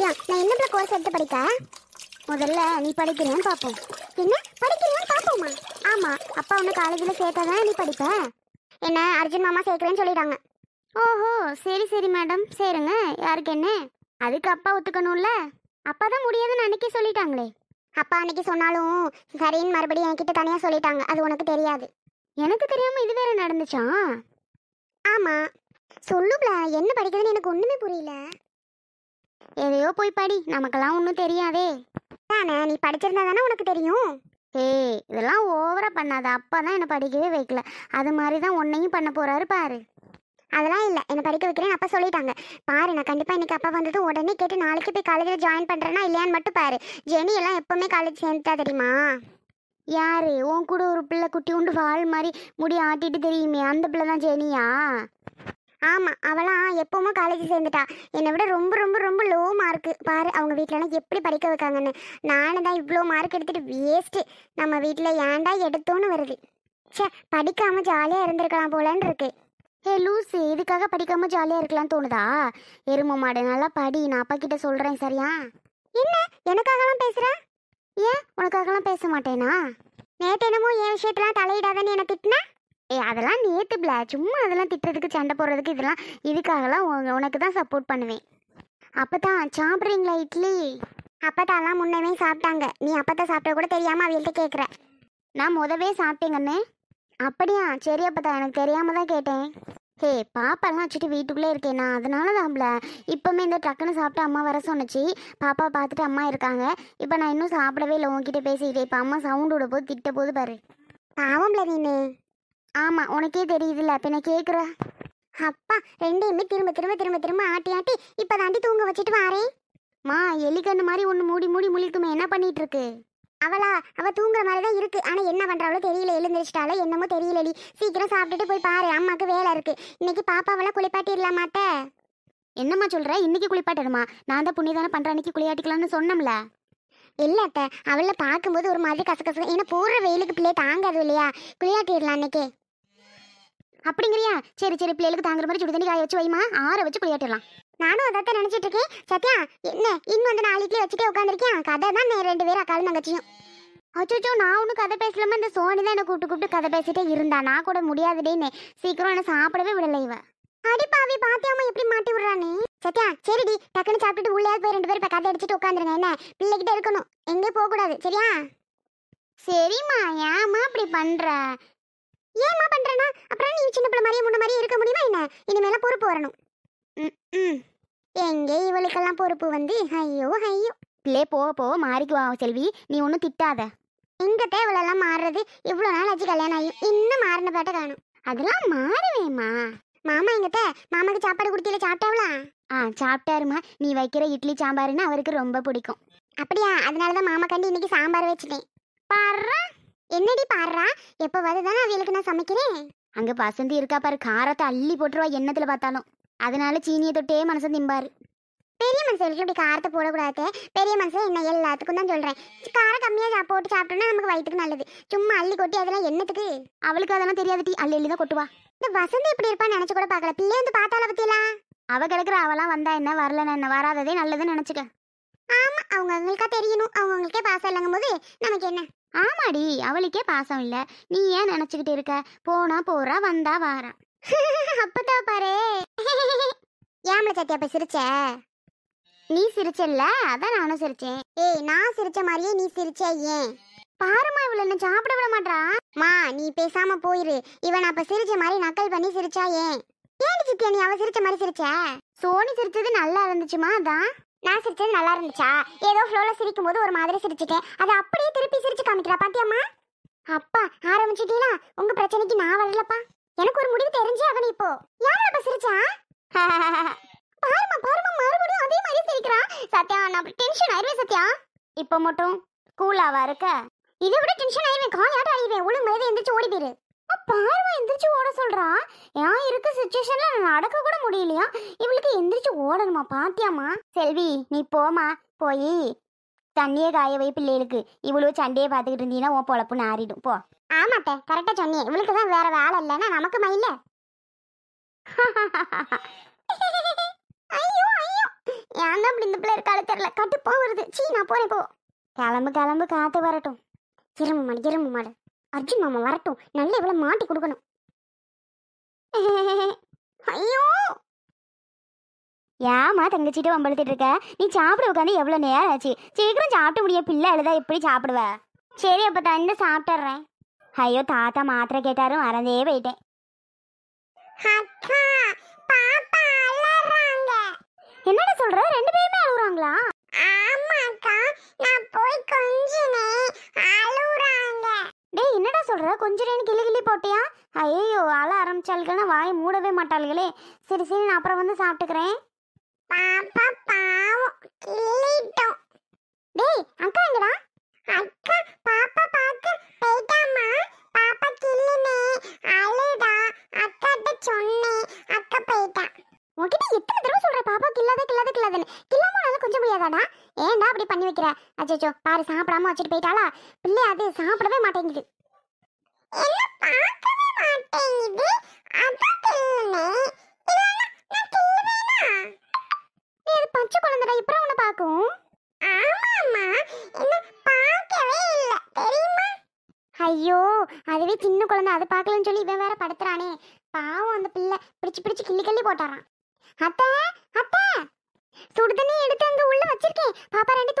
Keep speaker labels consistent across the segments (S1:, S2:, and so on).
S1: சத்யா நான் என்ன கோர்ஸ் எடுத்து படிக்க முதல்ல நீ படிக்கிறேன்னு பார்ப்போம் என்ன படிக்கிறேன்னு பார்ப்போம்மா ஆமா அப்பா ஒன்று காலேஜில் சேர்த்தாதான் நீ படிப்ப என்ன அர்ஜுன் மாமா சேர்க்குறேன்னு சொல்லிட்டாங்க ஓஹோ சரி சரி மேடம் சேருங்க யாருக்கு என்ன அதுக்கு அப்பா ஒத்துக்கணும்ல அப்பா தான் முடியாதுன்னு அன்னைக்கே சொல்லிட்டாங்களே அப்பா அன்னைக்கு சொன்னாலும் சரின்னு மறுபடியும் என்கிட்ட தனியாக சொல்லிட்டாங்க அது உனக்கு தெரியாது எனக்கு தெரியாமல் இது வேற நடந்துச்சா ஆமாம் சொல்லுப்ல என்ன படிக்கிறதுன்னு எனக்கு ஒன்றுமே புரியல எதையோ போய் படி நமக்கெல்லாம் ஒன்றும் தெரியாதே தானே நீ படிச்சிருந்தா தானே உனக்கு தெரியும் ஏய் இதெல்லாம் ஓவராக பண்ணாத அப்பா தான் என்னை படிக்கவே வைக்கல அது மாதிரி தான் உன்னையும் பண்ண போகிறாரு பாரு அதெல்லாம் இல்லை என்னை படிக்க வைக்கிறேன் அப்பா சொல்லிட்டாங்க பாரு நான் கண்டிப்பாக இன்றைக்கி அப்பா வந்தது உடனே கேட்டு நாளைக்கு போய் காலேஜில் ஜாயின் பண்ணுறேன்னா இல்லையான்னு மட்டும் பாரு ஜெனி எல்லாம் எப்போவுமே காலேஜ் சேர்ந்துட்டா தெரியுமா யார் உன் கூட ஒரு பிள்ளை குட்டி உண்டு வாழ் மாதிரி முடி ஆட்டிட்டு தெரியுமே அந்த பிள்ளை தான் ஜெனியா ஆமாம் அவளாம் எப்போவுமே காலேஜ் சேர்ந்துட்டா என்னை விட ரொம்ப ரொம்ப ரொம்ப லோ மார்க்கு பாரு அவங்க வீட்டிலலாம் எப்படி படிக்க வைக்காங்கன்னு நானும் தான் இவ்வளோ மார்க் எடுத்துகிட்டு வேஸ்ட்டு நம்ம வீட்டில் ஏன்டா எடுத்தோன்னு வருது சே படிக்காமல் ஜாலியாக இருந்திருக்கலாம் போலன்னு இருக்கு ஏ லூசு இதுக்காக படிக்காமல் ஜாலியாக இருக்கலாம்னு தோணுதா எருமை மாடு நல்லா படி நான் அப்பா கிட்ட சொல்கிறேன் சரியா என்ன எனக்காகலாம் பேசுகிற ஏன் உனக்காகலாம் பேச மாட்டேனா நேற்று என்னமோ என் விஷயத்தெலாம் தலையிடாதன்னு என்னை திட்டினா ஏ அதெல்லாம் நேற்று பிள சும்மா அதெல்லாம் திட்டுறதுக்கு சண்டை போடுறதுக்கு இதெல்லாம் இதுக்காகலாம் உனக்கு தான் சப்போர்ட் பண்ணுவேன் அப்போ தான் சாப்பிட்றீங்களா இட்லி அப்பத்தாலாம் முன்னவே சாப்பிட்டாங்க நீ அப்பத்தா சாப்பிட்ட கூட தெரியாமல் அவள்கிட்ட கேட்குற நான் முதவே சாப்பிட்டேங்கண்ணே அப்படியா சரி அப்பத்தா எனக்கு தெரியாமல் தான் கேட்டேன் ஹே பாப்பாலாம் வச்சுட்டு வீட்டுக்குள்ளே இருக்கேண்ணா அதனால தான்ல இப்போமே இந்த டக்குன்னு சாப்பிட்டு அம்மா வர சொன்னிச்சு பாப்பா பார்த்துட்டு அம்மா இருக்காங்க இப்போ நான் இன்னும் சாப்பிடவே இல்லை உங்ககிட்ட பேசிக்கிட்டே இப்போ அம்மா சவுண்டு விட போது திட்ட போது பாரு பாவம்ல நீனு ஆமாம் உனக்கே தெரியுதுல்ல பின்ன கேட்குற அப்பா ரெண்டையுமே திரும்ப திரும்ப திரும்ப திரும்ப ஆட்டி ஆட்டி இப்போ தாண்டி தூங்க வச்சுட்டு வாரேன் மா எலிக்கண்ணு மாதிரி ஒன்று மூடி மூடி முழிக்குமே என்ன பண்ணிட்டு இருக்கு அவளா அவ தூங்குற மாதிரி தான் இருக்கு ஆனா என்ன பண்றாவளோ தெரியல எழுந்திரிச்சிட்டாலோ என்னமோ தெரியலடி சீக்கிரம் சாப்பிட்டுட்டு போய் பாரு அம்மாக்கு வேலை இருக்கு இன்னைக்கு பாப்பாவெல்லாம் குளிப்பாட்டிடலாமாத்த என்னம்மா சொல்ற இன்னைக்கு குளிப்பாட்டணுமா நான் தான் புண்ணியதான பண்ற அன்னைக்கு குளியாட்டிக்கலாம்னு சொன்னோம்ல இல்லாத்த அவளை பார்க்கும்போது ஒரு மாதிரி கசகசம் ஏன்னா போடுற வெயிலுக்கு பிள்ளை தாங்காது இல்லையா குளியாட்டிடலாம் அன்னைக்கு அப்படிங்கிறியா சரி சரி பிள்ளைகளுக்கு தாங்குற மாதிரி சுடுதண்ணி காய வச்சு வைமா ஆற வச்சு குளியாட்டிடலாம் நானும் அதை நினைச்சிட்டு இருக்கேன் சத்யா என்ன இன்னும் வந்து நாலு இட்லி வச்சுட்டே உட்காந்துருக்கேன் கதை தான் ரெண்டு பேரும் அக்காலும் தங்கச்சியும் அச்சோச்சோ நான் ஒன்றும் கதை பேசலாம இந்த சோனி தான் என்னை கூப்பிட்டு கூப்பிட்டு கதை பேசிட்டே இருந்தா நான் கூட முடியாதுடேன்னு சீக்கிரம் என்ன சாப்பிடவே விடல இவ அடி பாவி பாத்தியாமா எப்படி மாட்டி விடுறானே சத்யா சரிடி டக்குன்னு சாப்பிட்டுட்டு உள்ளே போய் ரெண்டு பேரும் இப்போ கதை அடிச்சுட்டு உட்காந்துருங்க என்ன பிள்ளைகிட்ட இருக்கணும் எங்கேயும் போகக்கூடாது சரியா சரிம்மா ஏமா அப்படி பண்ற ஏமா பண்றேன்னா அப்புறம் இனிமேல பொறுப்பு வரணும் ம் எங்கே இவளுக்கெல்லாம் பொறுப்பு வந்து ஐயோ ஐயோ பிள்ளை போக போக மாறிக்குவா செல்வி நீ ஒன்றும் திட்டாத எங்கிட்ட இவளெல்லாம் மாறுறது இவ்வளோ நாள் ஆச்சு கல்யாணம் ஆகியும் இன்னும் மாறின பாட்டை காணும் அதெல்லாம் மாறுவேம்மா மாமா எங்கிட்ட மாமாக்கு சாப்பாடு கொடுத்தியில சாப்பிட்டாவளா ஆ சாப்பிட்டாருமா நீ வைக்கிற இட்லி சாம்பாருன்னு அவருக்கு ரொம்ப பிடிக்கும் அப்படியா அதனால தான் மாமா கண்டி இன்னைக்கு சாம்பார் வச்சுட்டேன் பாரு என்னடி பாடுறா எப்போ வருதானே அவளுக்கு நான் சமைக்கிறேன் அங்கே பசந்தி இருக்கா பாரு காரத்தை அள்ளி போட்டுருவா எண்ணத்தில் பார்த்தாலும் அதனால சீனியை தொட்டே மனசு திம்பாரு பெரிய எனக்கு இப்படி காரத்தை போடக்கூடாது பெரிய மனுஷன் என்ன எல்லாத்துக்கும் தான் சொல்கிறேன் காரம் கம்மியாக போட்டு சாப்பிட்டோம்னா நமக்கு வயிற்றுக்கு நல்லது சும்மா அள்ளி கொட்டி அதெல்லாம் என்னத்துக்கு அவளுக்கு அதெல்லாம் தெரியாது டீ அள்ளி அள்ளி தான் கொட்டுவா இந்த வசந்தி எப்படி இருப்பான்னு நினச்சி கூட பார்க்கல பிள்ளை வந்து பார்த்தால பற்றிலாம் அவ கிடக்குற அவெல்லாம் வந்தா என்ன வரலன்னு என்ன வராததே நல்லதுன்னு நினச்சிக்க ஆமாம் அவங்க அவங்களுக்கா தெரியணும் அவங்கவுங்களுக்கே பாசம் இல்லைங்கும் போது நமக்கு என்ன ஆமாடி அவளுக்கே பாசம் இல்லை நீ ஏன் நினச்சிக்கிட்டு இருக்க போனா போறா வந்தா வாரா அப்பதான் பாரு ஏம்ல சத்தியா அப்ப சிரிச்ச நீ சிரிச்சல்ல அதான் நானும் சிரிச்சேன் ஏய் நான் சிரிச்ச மாதிரியே நீ சிரிச்ச ஏன் பாருமா இவள என்ன சாப்பிட விட மாட்டா மா நீ பேசாம போயிரு இவன் அப்ப சிரிச்ச மாதிரி நக்கல் பண்ணி சிரிச்சா ஏன் ஏன் சித்தியா நீ அவ சிரிச்ச மாதிரி சிரிச்ச சோனி சிரிச்சது நல்லா இருந்துச்சுமா அதான் நான் சிரிச்சது நல்லா இருந்துச்சா ஏதோ ஃப்ளோவில் சிரிக்கும் போது ஒரு மாதிரி சிரிச்சிட்டேன் அதை அப்படியே திருப்பி சிரிச்சு காமிக்கிறா பாத்தியம்மா அப்பா ஆரம்பிச்சிட்டீங்களா உங்க பிரச்சனைக்கு நான் வரலப்பா எனக்கு ஒரு முடிவு தெரிஞ்சே அவனு இப்போ யாரப்பா சிரிச்சா பாருமா பாருமா மறுபடியும் அதே மாதிரி சிரிக்கிறா சத்யா நான் டென்ஷன் ஆயிருவேன் சத்யா இப்போ மட்டும் கூலாவா இருக்க இதை விட டென்ஷன் ஆயிருவேன் காலையாட்ட அழிவேன் ஒழுங்கு எந்திரிச்சு ஓடி போயிரு பார்வை எந்திரிச்சு ஓட சொல்றா ஏன் இருக்க சுச்சுவேஷன்ல நடக்க கூட முடியலையா இவளுக்கு எந்திரிச்சு ஓடணுமா பாத்தியாமா செல்வி நீ போமா போய் தண்ணியே காய வை பிள்ளைகளுக்கு இவ்வளவு சண்டையை பார்த்துக்கிட்டு இருந்தீங்கன்னா உன் பொழப்புன்னு ஆறிடும் போ ஆமாட்டே கரெக்டா சொன்னியே இவளுக்கு தான் வேற வேலை இல்லைன்னா நமக்கு மயில ஐயோ ஐயோ ஏன் அப்படி இந்த பிள்ளை இருக்காளு தெரியல கட்டு வருது சீ நான் போறேன் போ கிளம்பு கிளம்பு காத்து வரட்டும் இரும்பு மாடு இரும்பு மாடு அர்ஜுன் மாமா வரட்டும் நல்லா இவ்வளவு மாட்டி கொடுக்கணும் ஐயோ ஏமா தங்கச்சிட்டு வம்பழுத்திட்டு இருக்க நீ சாப்பிட உட்காந்து எவ்வளோ நேரம் ஆச்சு சீக்கிரம் சாப்பிட முடிய பிள்ளை அழுதா எப்படி சாப்பிடுவ சரி அப்போ தந்த சாப்பிட்டுறேன் ஐயோ தாத்தா மாத்திரை கேட்டாரும் மறந்தே போயிட்டேன் என்னடா சொல்ற ரெண்டு பேருமே அழுகுறாங்களா கொஞ்சரேன்னு கிளி கிளி போட்டியா ஐயோ அழ ஆரம்பிச்சாளுக்கெல்லாம் வாய் மூடவே மாட்டாளுகளே சரி சரி நான் அப்புறம் வந்து சாப்பிட்டுக்கிறேன் பாப்பா பாவம் கிளிட்டோம் டேய் அக்கா இங்கடா அக்கா பாப்பா பார்க்க போயிட்டாமா பாப்பா கிள்ளுனே அழுதா அக்காட்ட சொன்னேன் அக்கா போயிட்டா உன்கிட்ட எத்தனை தடவை சொல்ற பாப்பா கில்லாத கில்லாத கில்லாதன்னு கில்லாம உனால கொஞ்சம் முடியாதாடா ஏன்டா அப்படி பண்ணி வைக்கிற அச்சோ பாரு சாப்பிடாம வச்சுட்டு போயிட்டாளா பிள்ளை அது சாப்பிடவே மாட்டேங்குது ஐயோ அதுவே சின்ன குழந்தை அதை பார்க்கலன்னு சொல்லி இவன் வேற படுத்துறானே பாவம் அந்த பிள்ளை பிடிச்சு பிடிச்சு கிள்ளி கிள்ளி போட்டுறான் அத்தை அத்தை சுடுதண்ணி எடுத்து அங்க உள்ள வச்சிருக்கேன் பாப்பா ரெண்டு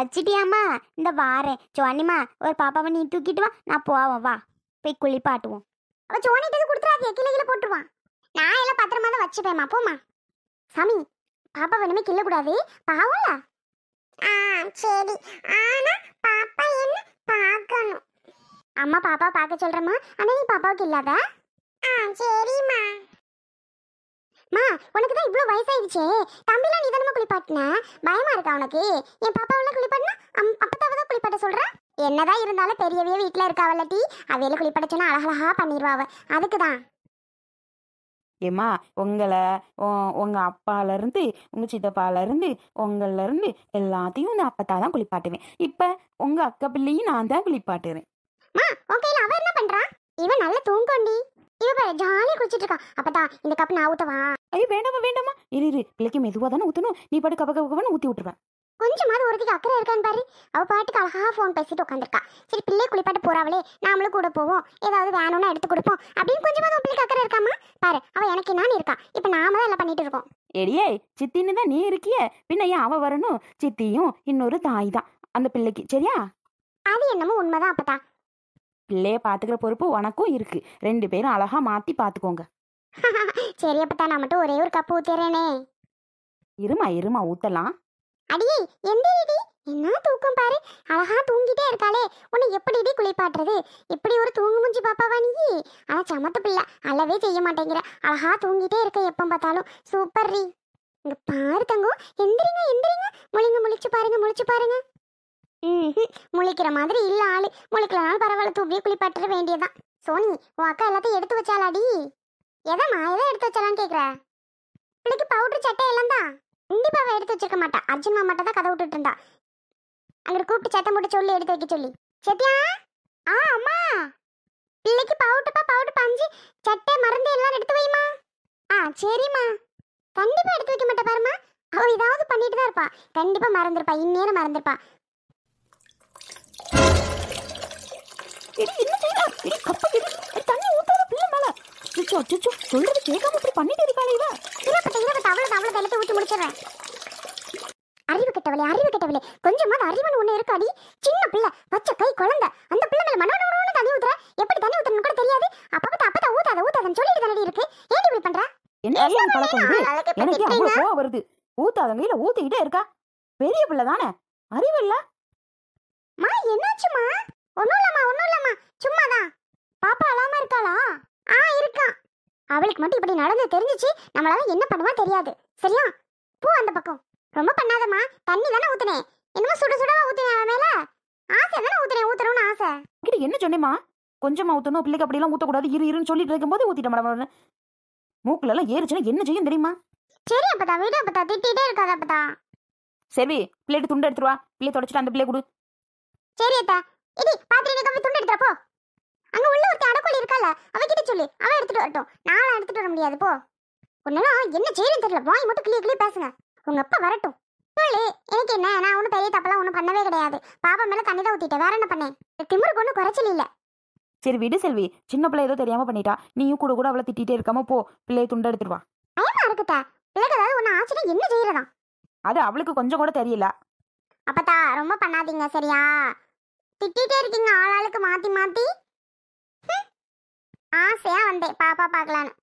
S1: வச்சிட்டியாம்மா இந்த வாரேன் சோனிம்மா ஒரு பாப்பாவை நீ தூக்கிட்டு வா நான் போவோம் வா போய் குளிப்பாட்டுவோம் அவள் சோனிட்டு கொடுத்துறாதியா கீழே கீழே போட்டுருவான் நான் எல்லாம் பத்திரமா தான் வச்சுப்பேம்மா போமா சாமி பாப்பா வேணுமே கிள்ள கூடாது பாவம்ல ஆ சரி ஆனா பாப்பா என்ன பார்க்கணும் அம்மா பாப்பா பார்க்க சொல்றேம்மா ஆனா நீ பாப்பாவுக்கு இல்லாதா ஆ சரிம்மா மா உனக்கு தான் இவ்வளோ வயசாயிடுச்சு தம்பிலாம் நீ தானமா குளிப்பாட்டின பயமா இருக்கா உனக்கு என் பாப்பாவெல்லாம் குளிப்பாட்டினா அம் அப்பத்தாவை தான் குளிப்பாட்ட சொல்கிறேன் என்னதான் இருந்தாலும் பெரியவே வீட்டில் இருக்காவல்ல டீ அவையில குளிப்பாட்ட சொன்னால் அழகழகா பண்ணிடுவாவ அதுக்கு தான்
S2: ஏம்மா உங்களை உங்கள் அப்பாலேருந்து உங்கள் சித்தப்பாலேருந்து இருந்து எல்லாத்தையும் நான் அப்பத்தா தான் குளிப்பாட்டுவேன் இப்போ உங்கள் அக்கா பிள்ளையும் நான் தான் குளிப்பாட்டுறேன் மா ஓகே என்ன பண்ணுறான் இவன் நல்லா தூங்கொண்டி இவ ஜாலியா குடிச்சிட்டு இருக்கா அப்பதான் இந்த கப் நான் ஊத்தவா ஐயோ வேண்டாமா வேண்டாமா இரு இரு பிள்ளைக்கு மெதுவா தானே ஊத்தணும் நீ பாட்டு கப கபன்னு ஊத்தி விட்டுருவேன்
S1: கொஞ்சமாவது ஒருத்திக்கு அக்கறை இருக்கான்னு பாரு அவ பாட்டுக்கு அழகா ஃபோன் பேசிட்டு உட்காந்துருக்கா சரி பிள்ளை குளிப்பாட்டு
S2: போறாவளே நாமளும் கூட போவோம் ஏதாவது வேணும்னா எடுத்து கொடுப்போம் அப்படின்னு கொஞ்சமாவது உன் பிள்ளைக்கு அக்கறை இருக்காமா பாரு அவ எனக்கு என்னன்னு இருக்கா இப்ப நாம தான் எல்லாம் பண்ணிட்டு இருக்கோம் எடியே சித்தின்னு தான் நீ இருக்கிய பின்ன ஏன் அவ வரணும் சித்தியும் இன்னொரு தாய் தான் அந்த பிள்ளைக்கு சரியா அது என்னமோ உண்மைதான் அப்பதான் பிள்ளையை பார்த்துக்கிற பொறுப்பு உனக்கும் இருக்கு ரெண்டு பேரும் அழகா மாற்றி பார்த்துக்கோங்க சரி அப்பத்தா நான் மட்டும் ஒரே ஒரு கப்பு ஊத்திறேனே இருமா இருமா ஊத்தலாம் அடியே எந்த இடி என்ன தூக்கம் பாரு அழகா தூங்கிட்டே இருக்காளே உன்னை எப்படி இடி
S1: குளிப்பாட்டுறது இப்படி ஒரு தூங்கு மூஞ்சி பாப்பாவா நீ ஆனா சமத்து பிள்ளை அளவே செய்ய மாட்டேங்கிற அழகா தூங்கிட்டே இருக்க எப்போ பார்த்தாலும் சூப்பர் ரீ இங்க பாரு தங்கம் எந்திரிங்க எந்திரிங்க முழிங்க முழிச்சு பாருங்க முழிச்சு பாருங்க முழிக்கிற மாதிரி இல்லை ஆளு முழிக்கலனாலும் பரவாயில்ல தூக்கி குளிப்பாட்டுற வேண்டியதுதான் சோனி உன் அக்கா எல்லாத்தையும் எடுத்து வச்சாலாடி எதம்மா எதை எடுத்து வச்சாலான்னு கேட்குற பிள்ளைக்கு பவுடர் சட்டை எல்லாம் தான் கண்டிப்பாக எடுத்து வச்சிருக்க மாட்டா அர்ஜுன் மாமா தான் கதை விட்டுட்டு இருந்தா அங்கிட்டு கூப்பிட்டு சட்டை போட்டு சொல்லி எடுத்து வைக்க சொல்லி சத்தியா ஆ அம்மா பிள்ளைக்கு பவுட்டுப்பா பவுடர் பஞ்சு சட்டை மருந்து எல்லாம் எடுத்து வைமா ஆ சரிம்மா கண்டிப்பாக எடுத்து வைக்க மாட்டேன் பாருமா அவள் ஏதாவது பண்ணிட்டு தான் இருப்பா கண்டிப்பாக மறந்துருப்பா இந்நேரம் மறந்துருப்பா
S2: என்ன செய்யற இடி கப்ப இடி சொல்றது கேட்காம இப்படி பண்ணிட்டு இருக்காளே இவ இரப்பட்ட இரப்பட்ட அவ்வளவு அவ்வளவு வெள்ளத்தை ஊத்தி முடிச்சிடுறேன்
S1: அறிவு கெட்டவளே ஒண்ணு இருக்காடி சின்ன பிள்ளை பச்சை கை குழந்தை அந்த பிள்ளை மேல
S2: மனோட தண்ணி ஊத்துற எப்படி தண்ணி ஊத்துறன்னு தெரியாது அப்பப்ப அப்பதான் ஊத்தாத ஊத்தாதன்னு சொல்லிட்டு தானடி இருக்கு ஏன் இப்படி என்ன வருது ஊத்தாதங்க இல்ல ஊத்திக்கிட்டே இருக்கா பெரிய பிள்ளை அறிவு இல்ல மா என்னாச்சுமா ஒண்ணும் இல்லம்மா
S1: ஒண்ணும் இல்ல சும்மாதான் பாப்பா அழாம இருக்காளா ஆ இருக்கான் அவளுக்கு மட்டும் இப்படி நடந்து தெரிஞ்சிச்சு நம்மளால என்ன பண்ணுவா தெரியாது சரியா பூ அந்த பக்கம் ரொம்ப பண்ணாதம்மா
S2: தண்ணி தானே ஊத்துனேன் என்னமோ சுட சுடவா ஊத்துனேன் அவன் மேல ஆசை தானே ஊத்துனேன் ஊத்துறோம்னு ஆசை கிட்ட என்ன சொன்னேமா கொஞ்சமா ஊத்தணும் பிள்ளைக்கு அப்படிலாம் ஊத்தக்கூடாது இரு இருன்னு சொல்லிட்டு இருக்கும்போது ஊத்திட்ட மேடம் மூக்குல எல்லாம் ஏறிச்சுன்னா என்ன செய்யும் தெரியுமா சரி அப்பதா வீடு அப்பதா திட்டிட்டே இருக்காத அப்பதா செல்வி பிள்ளைட்டு துண்டு எடுத்துருவா பிள்ளை தொடச்சிட்டு அந்த பிள்ளை கொடு சரி அத்தா இடி பாத்திரம் கம்மி துண்டு
S1: எடுத்துறப்போ அங்க உள்ள ஒருத்தி அடக்கோழி இருக்கால அவகிட்ட சொல்லு அவ எடுத்துட்டு வரட்டும் நான் எடுத்துட்டு வர முடியாது போ ஒன்னா என்ன செய்யணும் தெரியல வாய் மட்டும் கிளிய கிளிய பேசுங்க உங்க அப்பா வரட்டும் சொல்லு
S2: எனக்கு என்ன நான் ஒன்றும் பெரிய தப்பெல்லாம் ஒன்றும் பண்ணவே கிடையாது பாப்பா மேல தண்ணி தான் ஊத்திட்டேன் வேற என்ன பண்ணேன் திமுரு பொண்ணு குறைச்சல் இல்லை சரி விடு செல்வி சின்ன பிள்ளை ஏதோ தெரியாம பண்ணிட்டா நீயும் கூட கூட அவளை திட்டிட்டே இருக்காம போ பிள்ளையை துண்ட எடுத்துட்டு வா பயமா இருக்குதா பிள்ளைக்கு ஏதாவது ஒன்று ஆச்சுன்னா என்ன செய்யறதா அது அவளுக்கு கொஞ்சம் கூட தெரியல அப்பத்தா ரொம்ப பண்ணாதீங்க சரியா திட்டிகிட்டே இருக்கீங்க ஆளாளுக்கு
S1: மாத்தி மாத்தி ஆசையாக வந்தேன் பாப்பா பார்க்கலான்னு